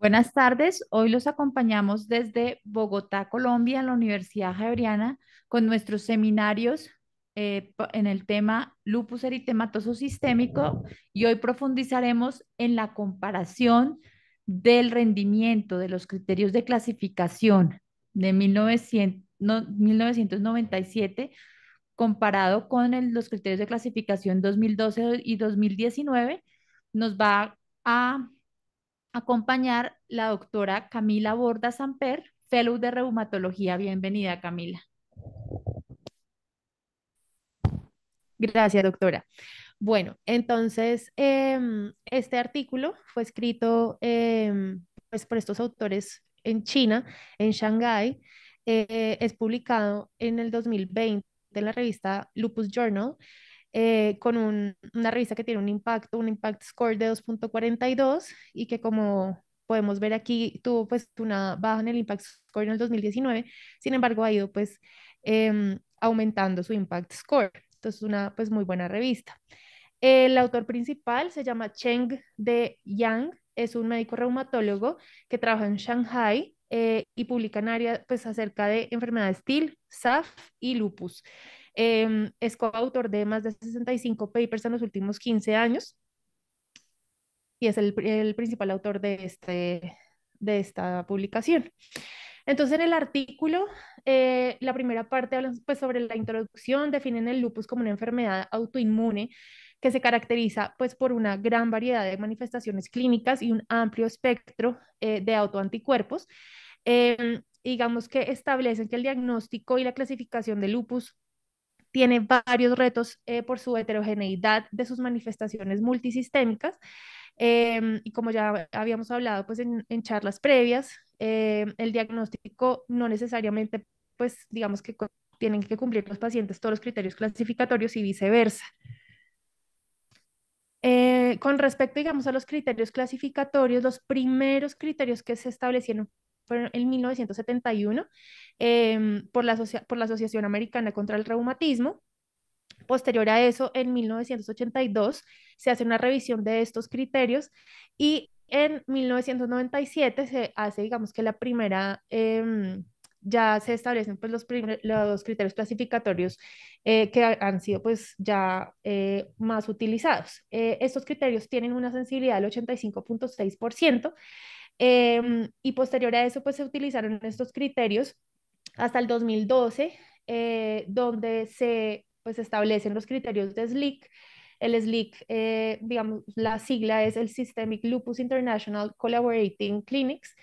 Buenas tardes, hoy los acompañamos desde Bogotá, Colombia, en la Universidad Javeriana, con nuestros seminarios eh, en el tema lupus eritematoso sistémico y hoy profundizaremos en la comparación del rendimiento de los criterios de clasificación de 1997 comparado con los criterios de clasificación 2012 y 2019, nos va a acompañar la doctora Camila Borda Samper, fellow de reumatología. Bienvenida, Camila. Gracias, doctora. Bueno, entonces, em, este artículo fue escrito em, pues por estos autores en China, en Shanghái. Eh, es publicado en el 2020 en la revista Lupus Journal. Eh, con una revista que tiene un impacto, un impact score de 2.42 y que como podemos ver aquí tuvo pues una baja en el impact score en el 2019, sin embargo ha ido pues em, aumentando su impact score. Entonces es una pues muy buena revista. El autor principal se llama Cheng de Yang, es un médico reumatólogo que trabaja en Shanghai eh, y publica en área pues acerca de enfermedades TIL, SAF y lupus. Em, es coautor de más de 65 papers en los últimos 15 años y es el, principal autor de, este, de esta publicación. Entonces, en el artículo, eh, la primera parte habla pues, sobre la introducción, definen el lupus como una enfermedad autoinmune que se caracteriza pues, por una gran variedad de manifestaciones clínicas y un amplio espectro eh, de autoanticuerpos. Em, digamos que establecen que el diagnóstico y la clasificación de lupus tiene varios retos eh, por su heterogeneidad de sus manifestaciones multisistémicas. Em, y como ya habíamos hablado pues en, charlas previas, em, el diagnóstico no necesariamente, pues digamos que tienen que cumplir los pacientes todos los criterios clasificatorios y viceversa. Eh, con respecto, digamos, a los criterios clasificatorios, los primeros criterios que se establecieron por, en 1971 em, por, la por la Asociación Americana contra el Reumatismo. Posterior a eso, en 1982, se hace una revisión de estos criterios y en 1997 se hace, digamos que la primera, em, ya se establecen pues los, los criterios clasificatorios eh, que han sido pues ya eh, más utilizados. Eh, estos criterios tienen una sensibilidad del 85.6% Em, y posterior a eso, pues se utilizaron estos criterios hasta el 2012, eh, donde se pues, establecen los criterios de SLIC. El SLIC, eh, digamos, la sigla es el Systemic Lupus International Collaborating Clinics,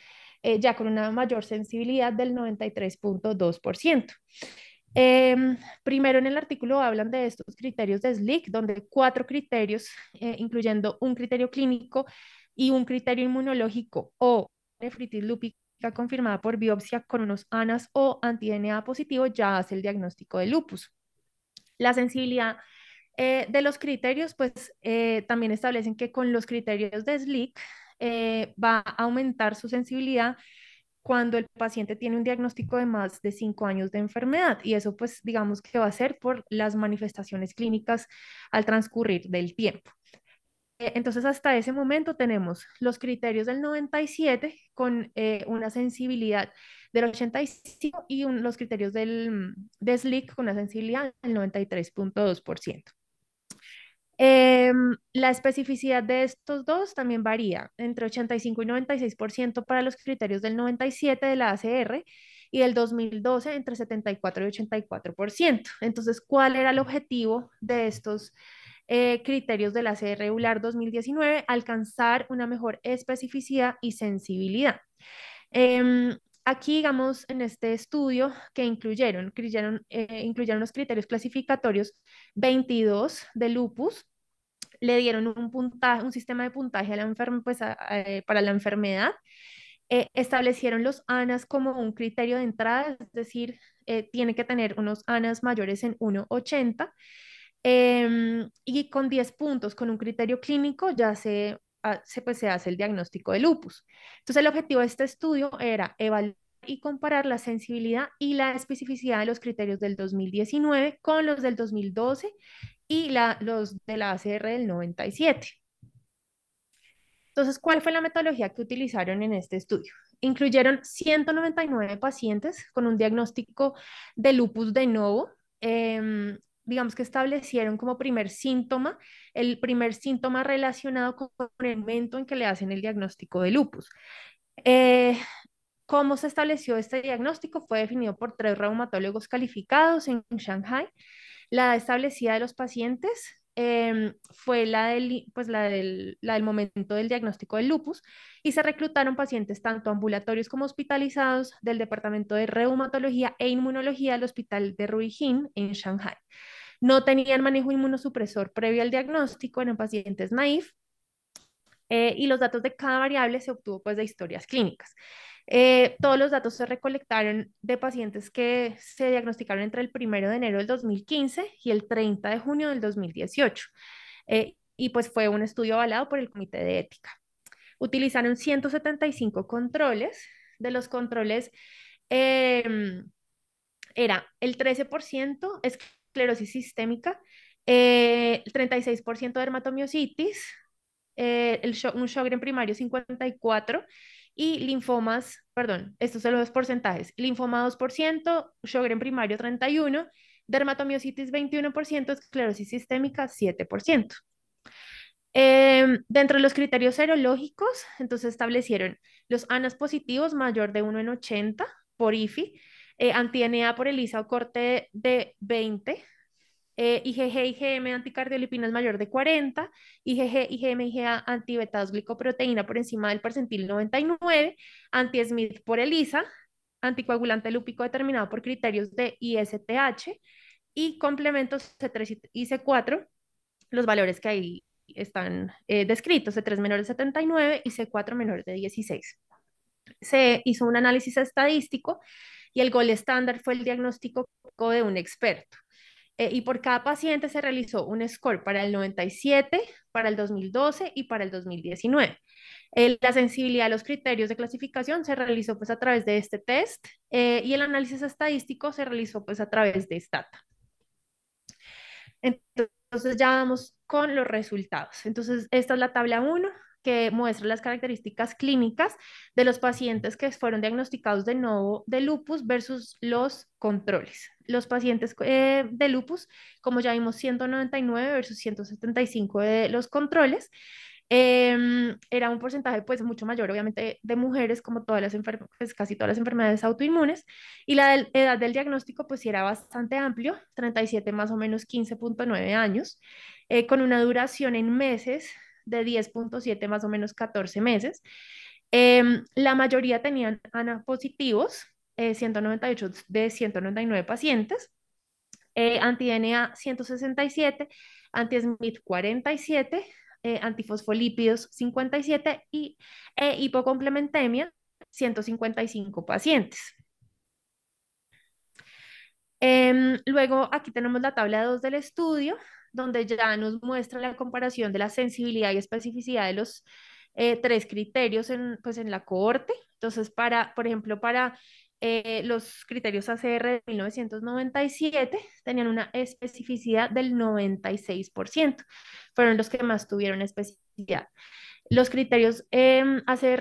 eh, ya con una mayor sensibilidad del 93.2%. Eh, em, primero en el artículo hablan de estos criterios de SLIC, donde cuatro criterios, incluyendo un criterio clínico, y un criterio inmunológico o nefritis lúpica confirmada por biopsia con unos ANAS o anti-DNA positivo ya hace el diagnóstico de lupus. La sensibilidad eh, de los criterios, pues eh, también establecen que con los criterios de SLIC eh, va a aumentar su sensibilidad cuando el paciente tiene un diagnóstico de más de cinco años de enfermedad y eso pues digamos que va a ser por las manifestaciones clínicas al transcurrir del tiempo. Eh, entonces, hasta ese momento tenemos los criterios del 97 eh, mm, con una sensibilidad del 85 y los criterios del, de SLIC con una sensibilidad del 93.2%. la especificidad de estos dos también varía entre 85 y 96% para los criterios del 97 de la ACR y del 2012 entre 74 y 84%. Entonces, ¿cuál era el objetivo de estos? criterios? Eh, criterios de la sede regular 2019, alcanzar una mejor especificidad y sensibilidad. Em, aquí, digamos, en este estudio que incluyeron, eh, incluyeron, los criterios clasificatorios 22 de lupus, le dieron un, puntaje, un sistema de puntaje a la pues, eh, para la enfermedad. establecieron los ANAs como un criterio de entrada, es decir, tiene que tener unos ANAs mayores en 1,80 Em, y con 10 puntos, con un criterio clínico, ya se, se, pues, se hace el diagnóstico de lupus. Entonces, el objetivo de este estudio era evaluar y comparar la sensibilidad y la especificidad de los criterios del 2019 con los del 2012 y la, los de la ACR del 97. Entonces, ¿cuál fue la metodología que utilizaron en este estudio? Incluyeron 199 pacientes con un diagnóstico de lupus de novo, em, digamos que establecieron como primer síntoma, el primer síntoma relacionado con el momento en que le hacen el diagnóstico de lupus. Eh, ¿Cómo se estableció este diagnóstico? Fue definido por tres reumatólogos calificados en Shanghai. La establecida de los pacientes em, fue la del, pues la del momento del diagnóstico del lupus y se reclutaron pacientes tanto ambulatorios como hospitalizados del Departamento de Reumatología e Inmunología del Hospital de Ruijin en Shanghai no tenían manejo inmunosupresor previo al diagnóstico, en pacientes naif, eh, y los datos de cada variable se obtuvo pues de historias clínicas. Eh, todos los datos se recolectaron de pacientes que se diagnosticaron entre el 1 de enero del 2015 y el 30 de junio del 2018. Eh, y pues fue un estudio avalado por el Comité de Ética. Utilizaron 175 controles. De los controles em, era el 13% esclerosis sistémica, eh, el 36% de dermatomiositis, eh, el un Sjögren primario 54% y linfomas, perdón, estos son los dos porcentajes, linfoma 2%, Sjögren primario 31%, dermatomiositis 21%, esclerosis sistémica 7%. Em, dentro de los criterios serológicos, entonces establecieron los ANAS positivos mayor de 1 en 80 por IFI, eh, anti-NA por ELISA o corte de 20, eh, IgG, IgM anticardiolipinas mayor de 40, IgG, IgM, IgA antibetados glicoproteína por encima del percentil 99, anti-Smith por ELISA, anticoagulante lúpico determinado por criterios de ISTH y complementos C3 y C4, los valores que ahí están eh, descritos, C3 menor de 79 y C4 menor de 16. Se hizo un análisis estadístico y el gol estándar fue el diagnóstico de un experto. Eh, y por cada paciente se realizó un score para el 97, para el 2012 y para el 2019. Eh, la sensibilidad a los criterios de clasificación se realizó pues a través de este test eh, y el análisis estadístico se realizó pues a través de Stata. Entonces ya vamos con los resultados. Entonces esta es la tabla 1, que muestra las características clínicas de los pacientes que fueron diagnosticados de nuevo de lupus versus los controles. Los pacientes eh, de lupus, como ya vimos, 199 versus 175 de los controles. Em, era un porcentaje pues mucho mayor obviamente de mujeres como todas las pues, casi todas las enfermedades autoinmunes y la edad del diagnóstico pues era bastante amplio 37 más o menos 15.9 años eh, con una duración en meses de 10.7, más o menos 14 meses. Em, la mayoría tenían ANA positivos, 198 eh, de 199 pacientes, anti-DNA 167, anti-SMIT 47, antifosfolípidos 57 y e hipocomplementemia 155 pacientes. Em, luego aquí tenemos la tabla 2 del estudio, donde ya nos muestra la comparación de la sensibilidad y especificidad de los eh, tres criterios en, pues, en la cohorte. Entonces, para, por ejemplo, para eh, los criterios ACR de 1997 tenían una especificidad del 96%, fueron los que más tuvieron especificidad. Los criterios eh, que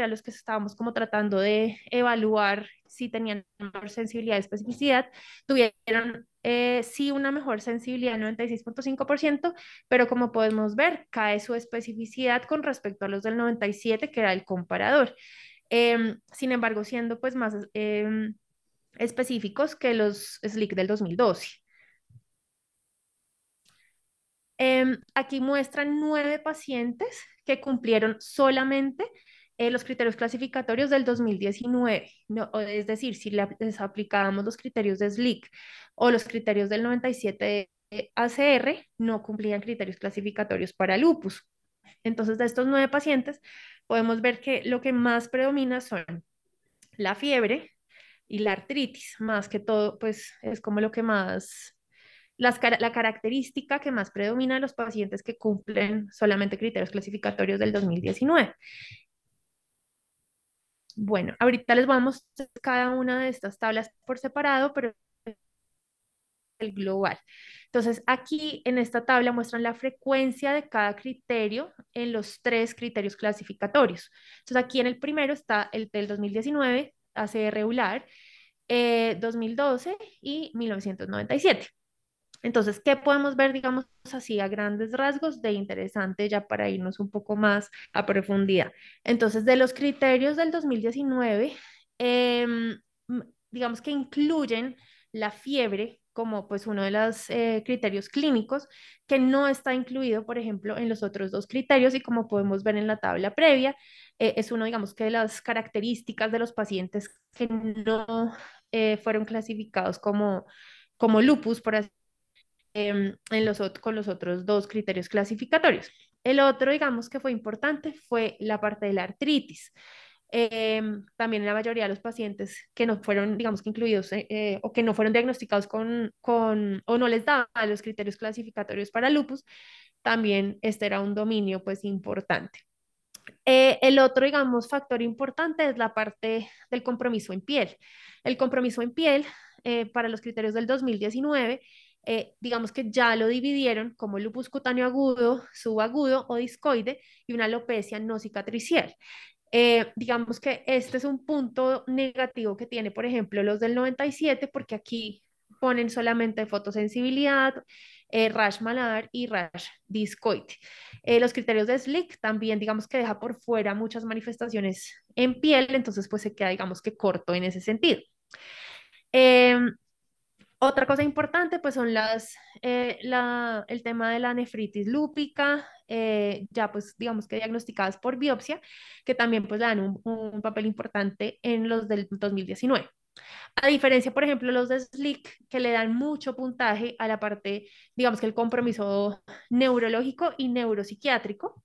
eran los que estábamos como tratando de evaluar si tenían mejor sensibilidad y especificidad, tuvieron eh, sí una mejor sensibilidad, 96.5%, pero como podemos ver, cae su especificidad con respecto a los del 97, que era el comparador. Em, sin embargo, siendo pues más em, específicos que los SLIC del 2012. Em, aquí muestran nueve pacientes que cumplieron solamente eh, los criterios clasificatorios del 2019, ¿no? es decir, si les aplicábamos los criterios de SLIC o los criterios del 97 ACR, no cumplían criterios clasificatorios para lupus. Entonces, de estos nueve pacientes, podemos ver que lo que más predomina son la fiebre y la artritis, más que todo, pues es como lo que más la característica que más predomina en los pacientes que cumplen solamente criterios clasificatorios del 2019. Bueno, ahorita les vamos a cada una de estas tablas por separado, pero el global. Entonces, aquí en esta tabla muestran la frecuencia de cada criterio en los tres criterios clasificatorios. Entonces, aquí en el primero está el del 2019, hace regular, 2012 eh, y 1997. Entonces, ¿qué podemos ver, digamos así, a grandes rasgos de interesante ya para irnos un poco más a profundidad? Entonces, de los criterios del 2019, em, digamos que incluyen la fiebre como pues uno de los eh, criterios clínicos que no está incluido, por ejemplo, en los otros dos criterios y como podemos ver en la tabla previa, eh, es uno, digamos, que de las características de los pacientes que no eh, fueron clasificados como, como lupus, por así Em, en los, con los otros dos criterios clasificatorios. El otro, digamos, que fue importante fue la parte de la artritis. también em, también la mayoría de los pacientes que no fueron, digamos incluidos eh, eh, o que no fueron diagnosticados con, o no les daban los criterios clasificatorios para lupus, también este era un dominio pues importante. Eh, el otro, digamos, factor importante es la parte del compromiso en piel. El compromiso en piel para los criterios del 2019 eh, digamos que ya lo dividieron como lupus cutáneo agudo, subagudo o discoide y una alopecia no cicatricial. Eh, digamos que este es un punto negativo que tiene, por ejemplo, los del 97, porque aquí ponen solamente fotosensibilidad, eh, rash malar y rash discoide. los criterios de SLIC también, digamos que deja por fuera muchas manifestaciones en piel, entonces pues se queda, digamos que corto en ese sentido. Em, otra cosa importante, pues son las, eh, el tema de la nefritis lúpica, eh, ya pues digamos que diagnosticadas por biopsia, que también pues dan un, papel importante en los del 2019. A diferencia, por ejemplo, los de SLIC, que le dan mucho puntaje a la parte, digamos que el compromiso neurológico y neuropsiquiátrico,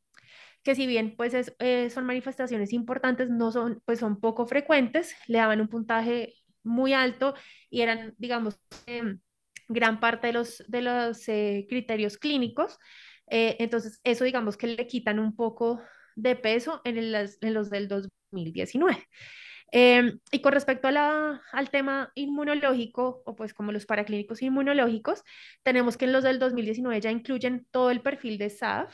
que si bien pues es, eh, son manifestaciones importantes, no son, pues son poco frecuentes, le daban un puntaje muy alto y eran, digamos, em, gran parte de los, de los eh, criterios clínicos. Eh, entonces, eso digamos que le quitan un poco de peso en, en los del 2019. Em, y con respecto a la, al tema inmunológico, o pues como los paraclínicos inmunológicos, tenemos que en los del 2019 ya incluyen todo el perfil de SAF.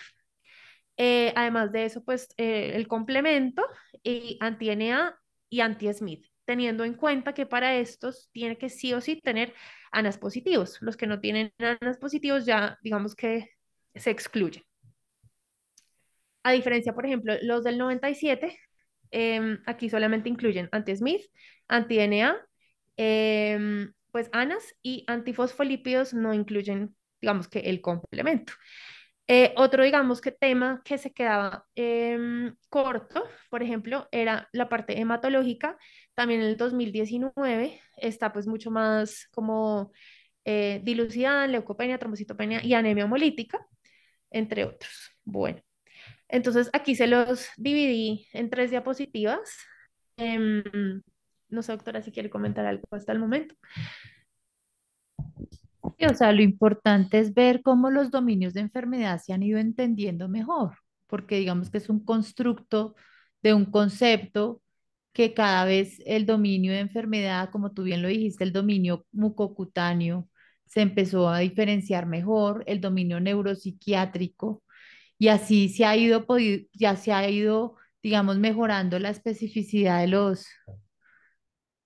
Eh, además de eso, pues el complemento y anti-NA y anti-SMITH teniendo en cuenta que para estos tiene que sí o sí tener ANAS positivos. Los que no tienen ANAS positivos ya, digamos que se excluyen. A diferencia, por ejemplo, los del 97, em, aquí solamente incluyen anti-Smith, anti-DNA, em, pues ANAS y antifosfolípidos no incluyen, digamos que el complemento. Eh, otro, digamos, que tema que se quedaba em, corto, por ejemplo, era la parte hematológica. También en el 2019 está pues mucho más como eh, dilucida dilucidada leucopenia, trombocitopenia y anemia hemolítica, entre otros. Bueno, entonces aquí se los dividí en tres diapositivas. Em, no sé, doctora, si quiere comentar algo hasta el momento. O sea, lo importante es ver cómo los dominios de enfermedad se han ido entendiendo mejor, porque digamos que es un constructo de un concepto que cada vez el dominio de enfermedad, como tú bien lo dijiste, el dominio mucocutáneo se empezó a diferenciar mejor, el dominio neuropsiquiátrico, y así se ha ido, ya se ha ido, digamos, mejorando la especificidad de los,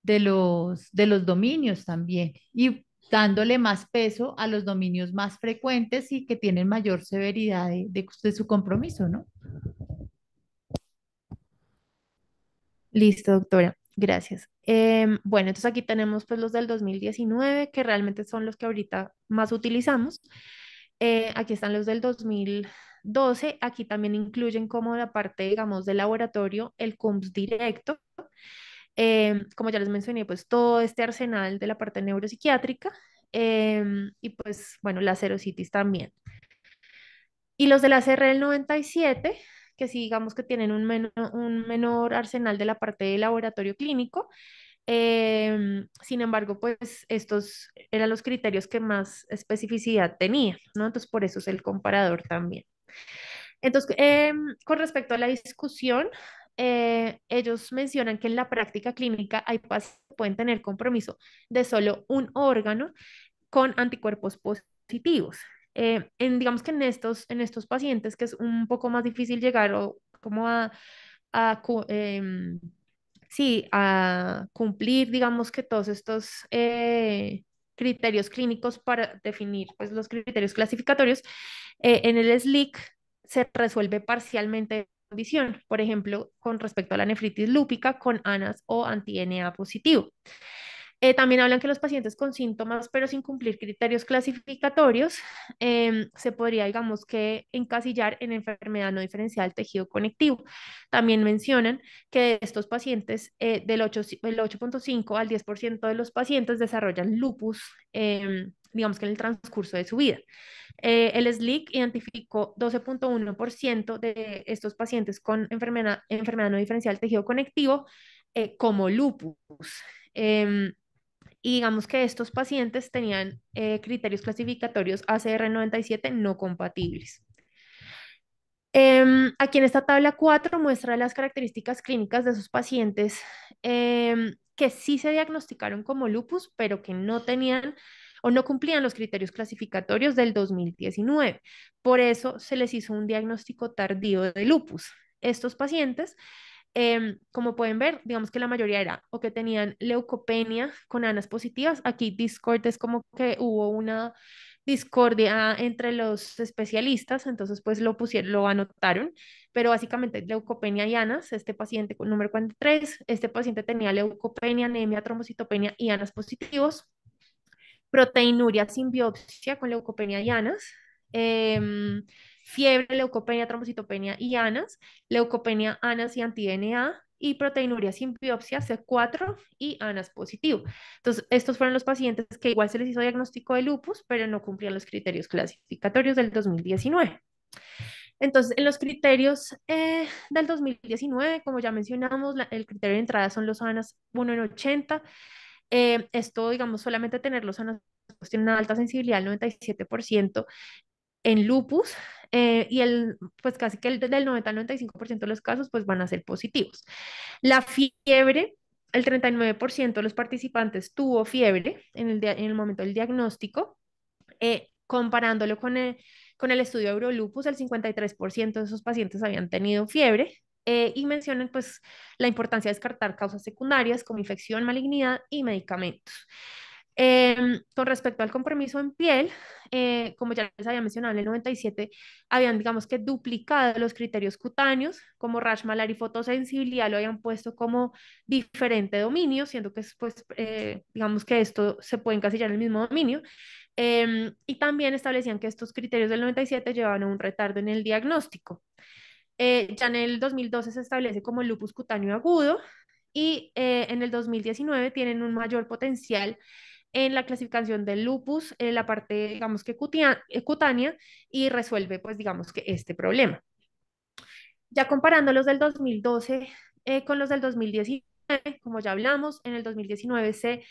de los, de los dominios también. Y dándole más peso a los dominios más frecuentes y que tienen mayor severidad de, su compromiso, ¿no? Listo, doctora. Gracias. Em, bueno, entonces aquí tenemos pues los del 2019, que realmente son los que ahorita más utilizamos. Eh, aquí están los del 2012. Aquí también incluyen como la parte, digamos, del laboratorio, el CUMS directo, Em, como ya les mencioné, pues todo este arsenal de la parte neuropsiquiátrica em, y pues bueno, la serositis también. Y los de la CR del 97, que sí digamos que tienen un, un menor arsenal de la parte de laboratorio clínico, em, sin embargo, pues estos eran los criterios que más especificidad tenía, ¿no? Entonces, por eso es el comparador también. Entonces, con respecto a la discusión, eh, ellos mencionan que en la práctica clínica hay pacientes pueden tener compromiso de solo un órgano con anticuerpos positivos. Eh, en, digamos que en estos, en estos pacientes que es un poco más difícil llegar o como a, em, sí, a cumplir, digamos que todos estos eh, criterios clínicos para definir pues, los criterios clasificatorios, en el SLIC se resuelve parcialmente condición, por ejemplo, con respecto a la nefritis lúpica con ANAS o anti-NA positivo. Eh, también hablan que los pacientes con síntomas, pero sin cumplir criterios clasificatorios, em, se podría, digamos, que encasillar en enfermedad no diferencial tejido conectivo. También mencionan que estos pacientes, eh, del 8.5 al 10% de los pacientes desarrollan lupus, em, digamos que en el transcurso de su vida. Eh, el SLIC identificó 12.1% de estos pacientes con enfermedad, enfermedad no diferencial tejido conectivo como lupus. Em, y digamos que estos pacientes tenían eh, criterios clasificatorios ACR97 no compatibles. Em, aquí en esta tabla 4 muestra las características clínicas de esos pacientes em, que sí se diagnosticaron como lupus, pero que no tenían o no cumplían los criterios clasificatorios del 2019. Por eso se les hizo un diagnóstico tardío de lupus. Estos pacientes Em, como pueden ver, digamos que la mayoría era o que tenían leucopenia con anas positivas. Aquí Discord es como que hubo una discordia entre los especialistas, entonces pues lo pusieron, lo anotaron, pero básicamente leucopenia y anas, este paciente con número 43, este paciente tenía leucopenia, anemia, trombocitopenia y anas positivos, proteinuria sin biopsia con leucopenia y anas, em, fiebre, leucopenia, trombocitopenia y ANAS, leucopenia, ANAS y anti-DNA, y proteinuria sin biopsia C4 y ANAS positivo. Entonces, estos fueron los pacientes que igual se les hizo diagnóstico de lupus, pero no cumplían los criterios clasificatorios del 2019. Entonces, en los criterios eh, del 2019, como ya mencionamos, el criterio de entrada son los ANAS 1 en 80. Eh, esto, digamos, solamente tener los ANAS tiene una alta sensibilidad del 97%, en lupus eh, y el, pues casi que el, del 90 al 95% de los casos pues van a ser positivos. La fiebre, el 39% de los participantes tuvo fiebre en el, en el momento del diagnóstico. Eh, comparándolo con el, con el estudio de Eurolupus, el 53% de esos pacientes habían tenido fiebre, eh, y mencionan pues la importancia de descartar causas secundarias como infección, malignidad y medicamentos. Em, con respecto al compromiso en piel, eh, como ya les había mencionado, en el 97 habían, digamos que, duplicado los criterios cutáneos, como rash, malar y fotosensibilidad lo habían puesto como diferente dominio, siendo que, pues, eh, digamos que esto se puede encasillar en el mismo dominio. Em, y también establecían que estos criterios del 97 llevaban a un retardo en el diagnóstico. Eh, ya en el 2012 se establece como lupus cutáneo agudo y en el 2019 tienen un mayor potencial en la clasificación del lupus, en la parte, digamos que eh, cutánea, y resuelve, pues, digamos que este problema. Ya comparando los del 2012 eh, con los del 2019, como ya hablamos, en el 2019 se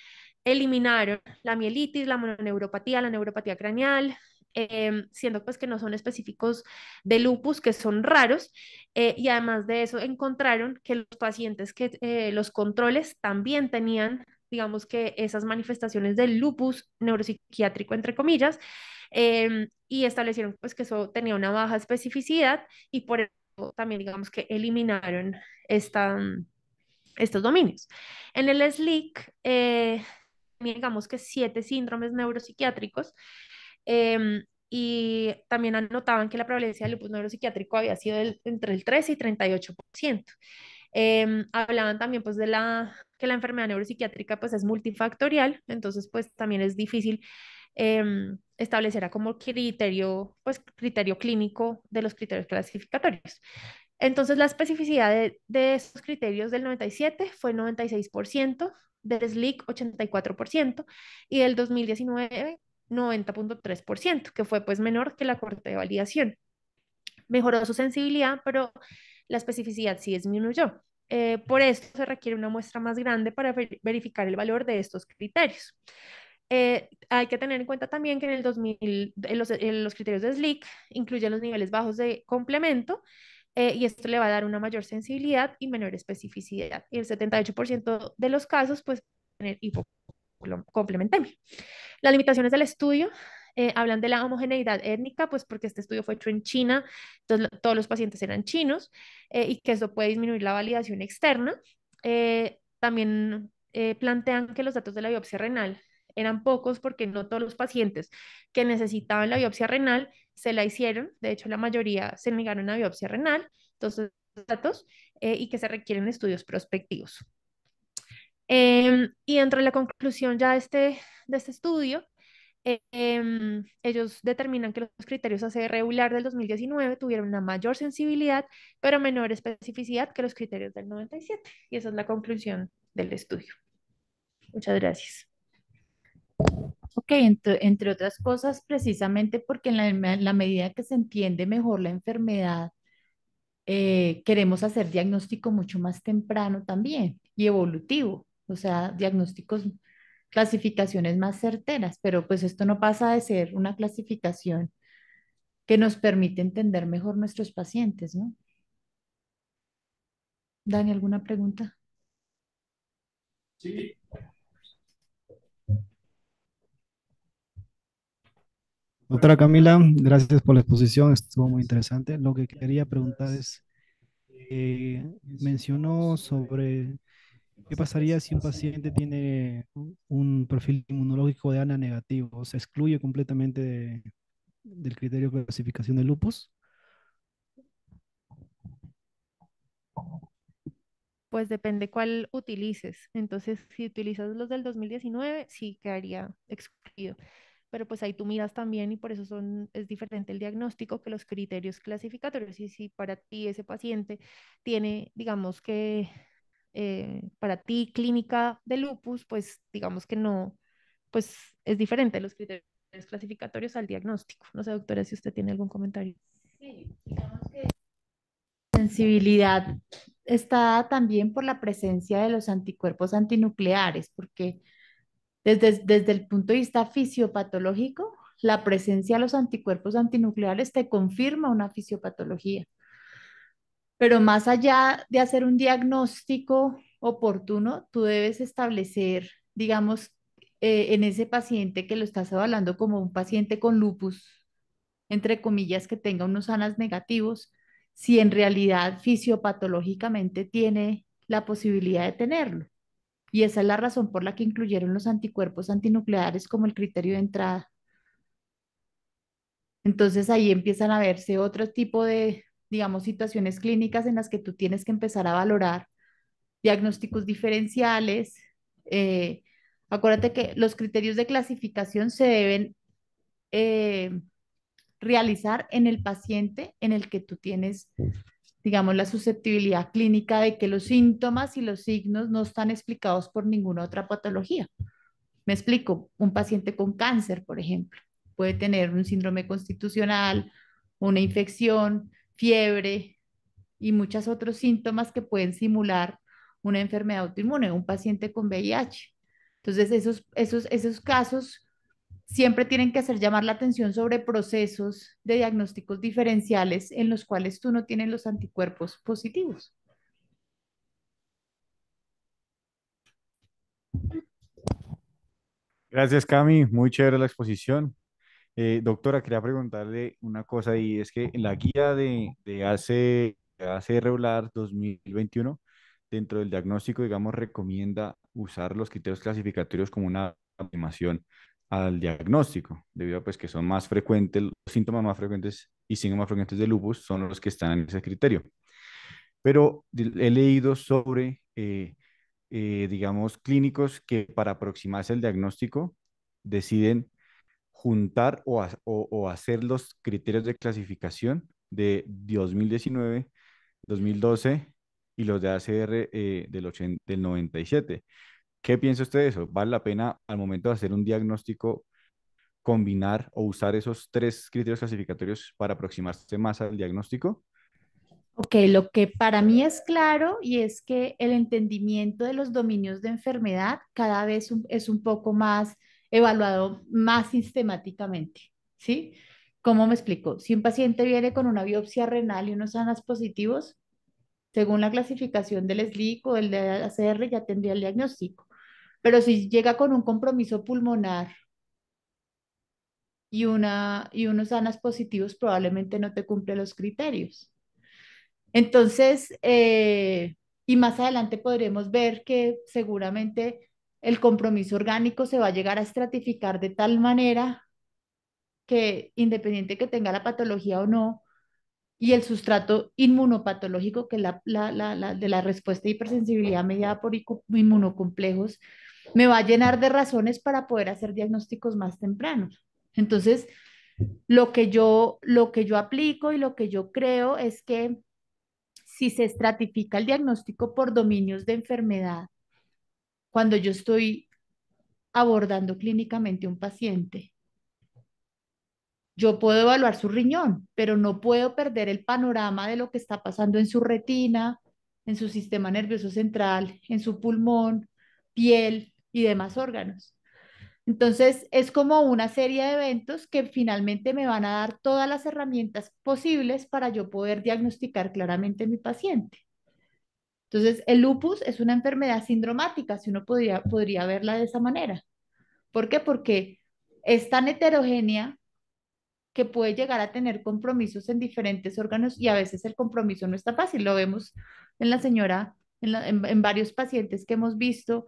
eliminaron la mielitis, la mononeuropatía, la neuropatía craneal, em, siendo pues que no son específicos de lupus, que son raros, eh, y además de eso encontraron que los pacientes que los controles también tenían digamos que esas manifestaciones del lupus neuropsiquiátrico, entre comillas, em, y establecieron pues que eso tenía una baja especificidad y por eso también digamos que eliminaron esta, mm, estos dominios. En el SLIC, eh, digamos que siete síndromes neuropsiquiátricos. Em, y también anotaban que la prevalencia del lupus neuropsiquiátrico había sido entre el 13 y 38%. Em, hablaban también pues de la, que la enfermedad neuropsiquiátrica pues es multifactorial, entonces pues también es difícil eh, establecer como criterio, pues criterio clínico de los criterios clasificatorios. Entonces la especificidad de, esos criterios del 97 fue 96%, del SLIC 84% y del 2019 90.3%, que fue pues menor que la corte de validación. Mejoró su sensibilidad, pero la especificidad sí disminuyó. Eh, por esto se requiere una muestra más grande para verificar el valor de estos criterios. Eh, hay que tener en cuenta también que en el 2000 los, criterios de SLIC incluyen los niveles bajos de complemento eh, y esto le va a dar una mayor sensibilidad y menor especificidad. Y el 78% de los casos pues tener hipocomplementemia. Las limitaciones del estudio eh, hablan de la homogeneidad étnica, pues porque este estudio fue hecho en China, entonces todos los pacientes eran chinos eh, y que eso puede disminuir la validación externa. Eh, también plantean que los datos de la biopsia renal eran pocos porque no todos los pacientes que necesitaban la biopsia renal se la hicieron, de hecho la mayoría se negaron a biopsia renal, entonces datos y que se requieren estudios prospectivos. Em, y dentro de la conclusión ya de este, este estudio, eh, em, ellos determinan que los criterios ACR regular del 2019 tuvieron una mayor sensibilidad, pero menor especificidad que los criterios del 97. Y esa es la conclusión del estudio. Muchas gracias. Ok, entre, entre otras cosas, precisamente porque en la, medida que se entiende mejor la enfermedad, eh, queremos hacer diagnóstico mucho más temprano también y evolutivo, o sea, diagnósticos clasificaciones más certeras, pero pues esto no pasa de ser una clasificación que nos permite entender mejor nuestros pacientes, ¿no? Dani, ¿alguna pregunta? Sí. Doctora Camila, gracias por la exposición, estuvo muy interesante. Lo que quería preguntar es, eh, mencionó sobre ¿Qué pasaría si un paciente tiene un perfil inmunológico de ANA negativo? ¿Se excluye completamente del criterio de clasificación de lupus? Pues depende cuál utilices. Entonces, si utilizas los del 2019, sí quedaría excluido. Pero pues ahí tú miras también y por eso es diferente el diagnóstico que los criterios clasificatorios. Y si para ti ese paciente tiene, digamos que eh, para ti clínica de lupus, pues digamos que no, pues es diferente los criterios clasificatorios al diagnóstico. No sé, doctora, si usted tiene algún comentario. Sí, digamos que sensibilidad está también por la presencia de los anticuerpos antinucleares, porque desde, desde el punto de vista fisiopatológico, la presencia de los anticuerpos antinucleares te confirma una fisiopatología. Pero más allá de hacer un diagnóstico oportuno, tú debes establecer, digamos, eh, en ese paciente que lo estás evaluando como un paciente con lupus, entre comillas, que tenga unos ANAS negativos, si en realidad fisiopatológicamente tiene la posibilidad de tenerlo. Y esa es la razón por la que incluyeron los anticuerpos antinucleares como el criterio de entrada. Entonces ahí empiezan a verse otro tipo de, digamos, situaciones clínicas en las que tú tienes que empezar a valorar diagnósticos diferenciales. Eh, acuérdate que los criterios de clasificación se deben eh, realizar en el paciente en el que tú tienes, digamos, la susceptibilidad clínica de que los síntomas y los signos no están explicados por ninguna otra patología. Me explico, un paciente con cáncer, por ejemplo, puede tener un síndrome constitucional, una infección, fiebre y muchos otros síntomas que pueden simular una enfermedad autoinmune, un paciente con VIH. Entonces, esos, esos, esos casos siempre tienen que hacer llamar la atención sobre procesos de diagnósticos diferenciales en los cuales tú no tienes los anticuerpos positivos. Gracias, Cami. Muy chévere la exposición. Eh, doctora, quería preguntarle una cosa y es que en la guía de, de AC, regular 2021, dentro del diagnóstico, digamos, recomienda usar los criterios clasificatorios como una aproximación al diagnóstico, debido a pues, que son más frecuentes, los síntomas más frecuentes y síntomas frecuentes de lupus son los que están en ese criterio. Pero he leído sobre, eh, eh, digamos, clínicos que para aproximarse al diagnóstico deciden juntar o, hacer los criterios de clasificación de 2019, 2012 y los de ACR eh, del, 80, 97. ¿Qué piensa usted de eso? ¿Vale la pena al momento de hacer un diagnóstico combinar o usar esos tres criterios clasificatorios para aproximarse más al diagnóstico? Ok, lo que para mí es claro y es que el entendimiento de los dominios de enfermedad cada vez es un poco más evaluado más sistemáticamente, ¿sí? ¿Cómo me explico? Si un paciente viene con una biopsia renal y unos ANAS positivos, según la clasificación del SLIC o el de ACR ya tendría el diagnóstico. Pero si llega con un compromiso pulmonar y, una, y unos ANAS positivos, probablemente no te cumple los criterios. Entonces, eh, y más adelante podremos ver que seguramente el compromiso orgánico se va a llegar a estratificar de tal manera que independiente que tenga la patología o no, y el sustrato inmunopatológico, que es la, de la respuesta de hipersensibilidad mediada por inmunocomplejos, me va a llenar de razones para poder hacer diagnósticos más tempranos. Entonces, lo que yo, lo que yo aplico y lo que yo creo es que si se estratifica el diagnóstico por dominios de enfermedad, cuando yo estoy abordando clínicamente un paciente. Yo puedo evaluar su riñón, pero no puedo perder el panorama de lo que está pasando en su retina, en su sistema nervioso central, en su pulmón, piel y demás órganos. Entonces, es como una serie de eventos que finalmente me van a dar todas las herramientas posibles para yo poder diagnosticar claramente a mi paciente. Entonces, el lupus es una enfermedad sindromática, si uno podría, verla de esa manera. ¿Por qué? Porque es tan heterogénea que puede llegar a tener compromisos en diferentes órganos y a veces el compromiso no está fácil. Lo vemos en la señora, en, en varios pacientes que hemos visto,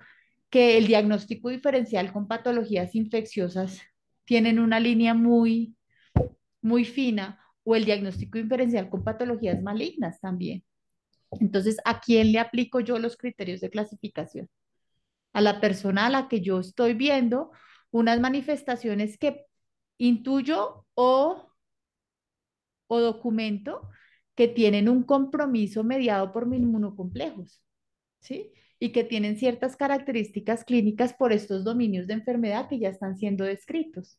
que el diagnóstico diferencial con patologías infecciosas tienen una línea muy, muy fina o el diagnóstico diferencial con patologías malignas también. Entonces, ¿a quién le aplico yo los criterios de clasificación? A la persona a la que yo estoy viendo unas manifestaciones que intuyo o, o documento que tienen un compromiso mediado por inmunocomplejos, ¿sí? Y que tienen ciertas características clínicas por estos dominios de enfermedad que ya están siendo descritos,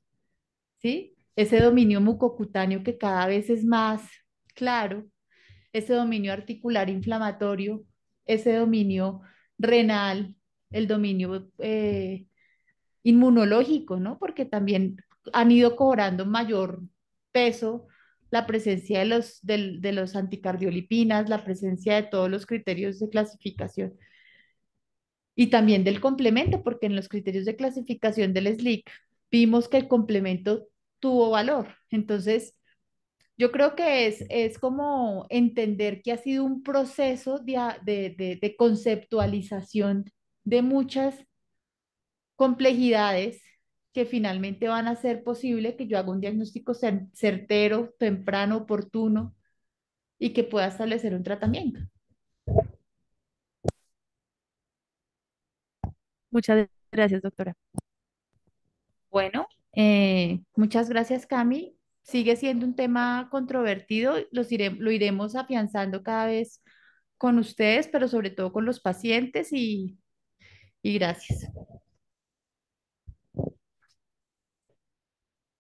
¿sí? Ese dominio mucocutáneo que cada vez es más claro, ese dominio articular inflamatorio, ese dominio renal, el dominio eh, inmunológico, ¿no? Porque también han ido cobrando mayor peso la presencia de los, de los anticardiolipinas, la presencia de todos los criterios de clasificación y también del complemento, porque en los criterios de clasificación del SLIC vimos que el complemento tuvo valor. Entonces, yo creo que es, es como entender que ha sido un proceso de, conceptualización de muchas complejidades que finalmente van a ser posible que yo haga un diagnóstico certero, temprano, oportuno y que pueda establecer un tratamiento. Muchas gracias, doctora. Bueno, eh, muchas gracias, Cami sigue siendo un tema controvertido, los lo iremos afianzando cada vez con ustedes, pero sobre todo con los pacientes y, y gracias.